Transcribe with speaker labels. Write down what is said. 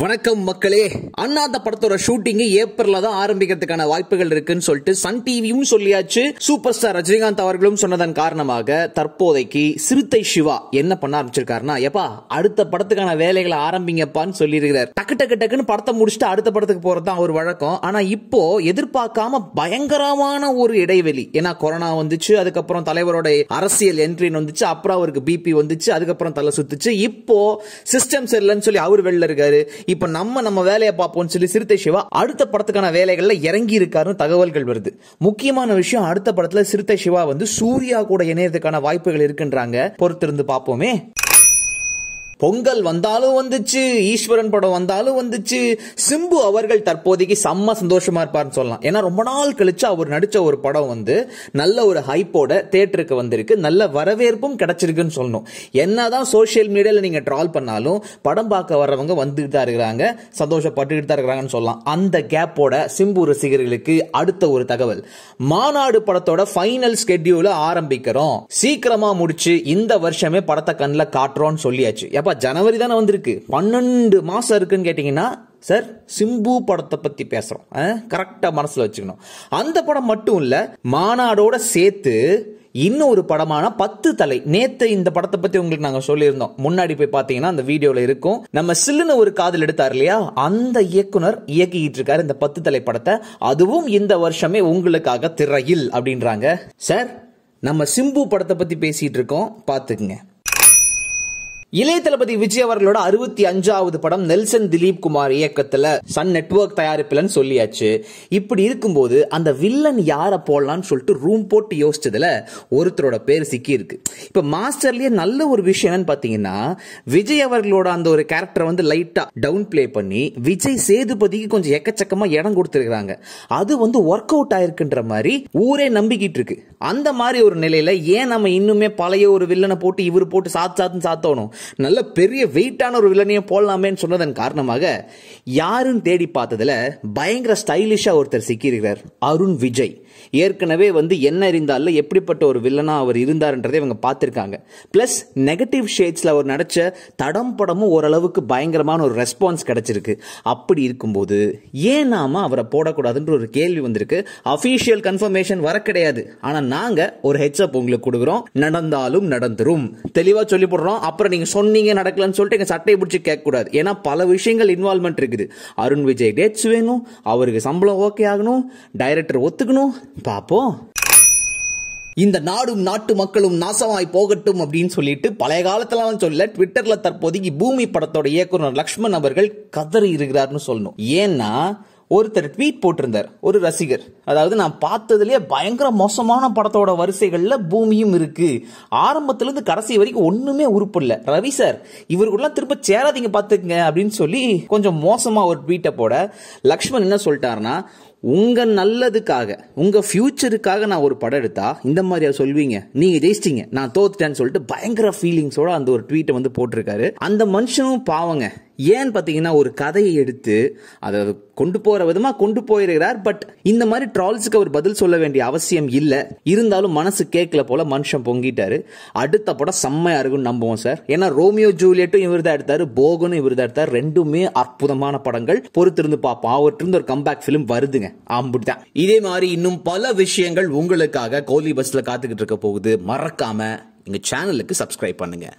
Speaker 1: வணக்கம் மக்களே அண்ணா அந்த படத்தோட ஷூட்டிங் ஏப்ரல்ல தான் ஆரம்பிக்கிறதுக்கான வாய்ப்புகள் இருக்குன்னு சொல்லிட்டு சன் டிவியும் சொல்லியாச்சு சூப்பர் ஸ்டார் ரஜினிகாந்த் அவர்களும் சொன்னதன் காரணமாக தற்போதைக்கு சிறுத்தை சிவா என்ன பண்ண ஆரம்பிச்சிருக்காருன்னா எப்பா அடுத்த படத்துக்கான வேலைகளை ஆரம்பிங்கப்பான்னு சொல்லியிருக்கிறார் டக்கு டக்கு டக்குன்னு படத்தை முடிச்சுட்டு அடுத்த படத்துக்கு போறது தான் வழக்கம் ஆனா இப்போ எதிர்பார்க்காம பயங்கரமான ஒரு இடைவெளி ஏன்னா கொரோனா வந்துச்சு அதுக்கப்புறம் தலைவரோட அரசியல் என்ட்ரின் வந்துச்சு அப்புறம் அவருக்கு பிபி வந்துச்சு அதுக்கப்புறம் தலை சுத்துச்சு இப்போ சிஸ்டம் சரியில்லைன்னு சொல்லி அவர் வெளில இருக்காரு இப்ப நம்ம நம்ம வேலையை பார்ப்போம் சொல்லி சிறுத்தை சிவா அடுத்த படத்துக்கான வேலைகள்ல இறங்கி இருக்காருன்னு தகவல்கள் வருது முக்கியமான விஷயம் அடுத்த படத்துல சிறுத்தை சிவா வந்து சூர்யா கூட இணையதுக்கான வாய்ப்புகள் இருக்குன்றாங்க பொறுத்திருந்து பார்ப்போமே பொங்கல் வந்தாலும் வந்துச்சு ஈஸ்வரன் படம் வந்தாலும் வந்துச்சு சிம்பு அவர்கள் தற்போதைக்கு செம்ம சந்தோஷமா இருப்பார்னு சொல்லலாம் ஏன்னா ரொம்ப நாள் கழிச்சு அவர் நடித்த ஒரு படம் வந்து நல்ல ஒரு ஹைப்போட தேட்டருக்கு வந்திருக்கு நல்ல வரவேற்பும் கிடைச்சிருக்குன்னு சொல்லணும் என்னதான் சோசியல் மீடியாவில் நீங்கள் ட்ரால் பண்ணாலும் படம் பார்க்க வர்றவங்க வந்துட்டு தான் இருக்கிறாங்க சந்தோஷப்பட்டுக்கிட்டு தான் இருக்கிறாங்கன்னு சொல்லலாம் அந்த கேப்போட சிம்பு ரசிகர்களுக்கு அடுத்த ஒரு தகவல் மாநாடு படத்தோட ஃபைனல் ஸ்கெட்யூல ஆரம்பிக்கிறோம் சீக்கிரமா முடிச்சு இந்த வருஷமே படத்தை கண்ணில் காட்டுறோம்னு சொல்லியாச்சு எப்போ என்னப்பா ஜனவரி தானே வந்திருக்கு பன்னெண்டு மாதம் இருக்குன்னு கேட்டிங்கன்னா சார் சிம்பு படத்தை பற்றி பேசுகிறோம் கரெக்டாக மனசில் வச்சுக்கணும் அந்த படம் மட்டும் இல்லை மாநாடோட சேர்த்து இன்னும் ஒரு படமான பத்து தலை நேத்து இந்த படத்தை பத்தி உங்களுக்கு நாங்க சொல்லியிருந்தோம் முன்னாடி போய் பாத்தீங்கன்னா அந்த வீடியோல இருக்கும் நம்ம சில்லுன்னு ஒரு காதல் எடுத்தார் இல்லையா அந்த இயக்குனர் இயக்கிட்டு இருக்காரு இந்த பத்து தலை படத்தை அதுவும் இந்த வருஷமே உங்களுக்காக திரையில் அப்படின்றாங்க சார் நம்ம சிம்பு படத்தை பத்தி பேசிட்டு இருக்கோம் பாத்துக்கங்க இளைய தளபதி விஜய் அவர்களோட அறுபத்தி அஞ்சாவது படம் நெல்சன் திலீப் குமார் இயக்கத்துல சன் நெட்ஒர்க் தயாரிப்புலன்னு சொல்லியாச்சு இப்படி இருக்கும்போது அந்த வில்லன் யாரை போடலான்னு சொல்லிட்டு ரூம் போட்டு யோசிச்சதுல ஒருத்தரோட பேர் சிக்கி இருக்கு இப்ப மாஸ்டர்லயே நல்ல ஒரு விஷயம் என்னன்னு பாத்தீங்கன்னா விஜய் அவர்களோட அந்த ஒரு கேரக்டரை வந்து லைட்டா டவுன் பிளே பண்ணி விஜய் சேதுபதிக்கு கொஞ்சம் எக்கச்சக்கமா இடம் கொடுத்துருக்காங்க அது வந்து ஒர்க் அவுட் ஆயிருக்குன்ற மாதிரி ஊரே நம்பிக்கிட்டு இருக்கு அந்த மாதிரி ஒரு நிலையில ஏன் நம்ம இன்னுமே பழைய ஒரு வில்லனை போட்டு இவர் போட்டு சாத்து சாத்துன்னு சாத்தோனும் நல்ல பெரிய வெயிட்டான ஒரு வில்லனையும் போடலாமேன்னு சொன்னதன் காரணமாக யாருன்னு தேடி பார்த்ததில் பயங்கர ஸ்டைலிஷாக ஒருத்தர் சிக்கியிருக்கிறார் அருண் விஜய் ஏற்கனவே வந்து என்ன இருந்தாலும் எப்படிப்பட்ட ஒரு வில்லனாக அவர் இருந்தார்ன்றதை இவங்க பார்த்துருக்காங்க ப்ளஸ் நெகட்டிவ் ஷேட்ஸில் அவர் நடித்த தடம் படமும் ஓரளவுக்கு பயங்கரமான ஒரு ரெஸ்பான்ஸ் கிடச்சிருக்கு அப்படி இருக்கும்போது ஏன் நாம அவரை போடக்கூடாதுன்ற ஒரு கேள்வி வந்திருக்கு அஃபீஷியல் கன்ஃபர்மேஷன் வர கிடையாது ஆனால் நாங்கள் ஒரு ஹெச்அப் உங்களுக்கு கொடுக்குறோம் நடந்தாலும் நடந்துரும் தெளிவாக சொல்லி போடுறோம் அப்புறம் நீங்க சொன்னீங்க நடக்கலன்னு சொல்லிட்டு எங்கள் சட்டையை பிடிச்சி கேட்கக்கூடாது ஏன்னா பல விஷயங்கள் இன்வால்மெண்ட் இருக்குது அருண் விஜய் டேட்ஸ் வேணும் அவருக்கு சம்பளம் ஓகே ஆகணும் டைரக்டர் ஒத்துக்கணும் பார்ப்போம் இந்த நாடும் நாட்டு மக்களும் நாசமாய் போகட்டும் அப்படின்னு சொல்லிட்டு பழைய காலத்துலலாம் சொல்ல ட்விட்டர்ல தற்போதைக்கு பூமி படத்தோட இயக்குனர் லக்ஷ்மண் அவர்கள் கதறி இருக்கிறார்னு சொல்லணும் ஏன்னா ஒருத்தர் ட்வீட் போட்டிருந்தார் ஒரு ரசிகர் அதாவது நான் பார்த்ததுலேயே பயங்கர மோசமான படத்தோட வரிசைகளில் பூமியும் இருக்கு ஆரம்பத்துலேருந்து கடைசி வரைக்கும் ஒன்றுமே உருப்பில்ல ரவி சார் இவருக்குலாம் திரும்ப சேராதீங்க பார்த்துக்கங்க அப்படின்னு சொல்லி கொஞ்சம் மோசமாக ஒரு ட்வீட்டை போட லக்ஷ்மண் என்ன சொல்லிட்டாருன்னா உங்கள் நல்லதுக்காக உங்கள் ஃப்யூச்சருக்காக நான் ஒரு படம் எடுத்தா இந்த மாதிரியா சொல்வீங்க நீங்கள் ஜெயிச்சிட்டீங்க நான் தோத்துட்டேன்னு சொல்லிட்டு பயங்கர ஃபீலிங்ஸோட அந்த ஒரு ட்வீட்டை வந்து போட்டிருக்காரு அந்த மனுஷனும் பாவங்க ஏன்னு பார்த்தீங்கன்னா ஒரு கதையை எடுத்து அதை கொண்டு போகிற விதமாக கொண்டு போயிருக்கிறார் பட் இந்த மாதிரி ட்ரால்ஸுக்கு அவர் பதில் சொல்ல வேண்டிய அவசியம் இல்லை இருந்தாலும் மனசு கேட்கல போல் மனுஷன் பொங்கிட்டாரு அடுத்த படம் செம்மையாக இருக்கும்னு நம்புவோம் சார் ஏன்னா ரோமியோ ஜூலியட்டும் இவர் தான் எடுத்தார் போகனும் இவர் தான் எடுத்தார் ரெண்டுமே அற்புதமான படங்கள் பொறுத்திருந்து பார்ப்போம் அவற்றிருந்து ஒரு கம்பேக் ஃபிலிம் வருதுங்க ஆம்பிட்டு தான் இதே மாதிரி இன்னும் பல விஷயங்கள் உங்களுக்காக கோலி பஸ்ஸில் காத்துக்கிட்டு இருக்க போகுது மறக்காமல் எங்கள் சேனலுக்கு சப்ஸ்கிரைப் பண்ணுங்கள்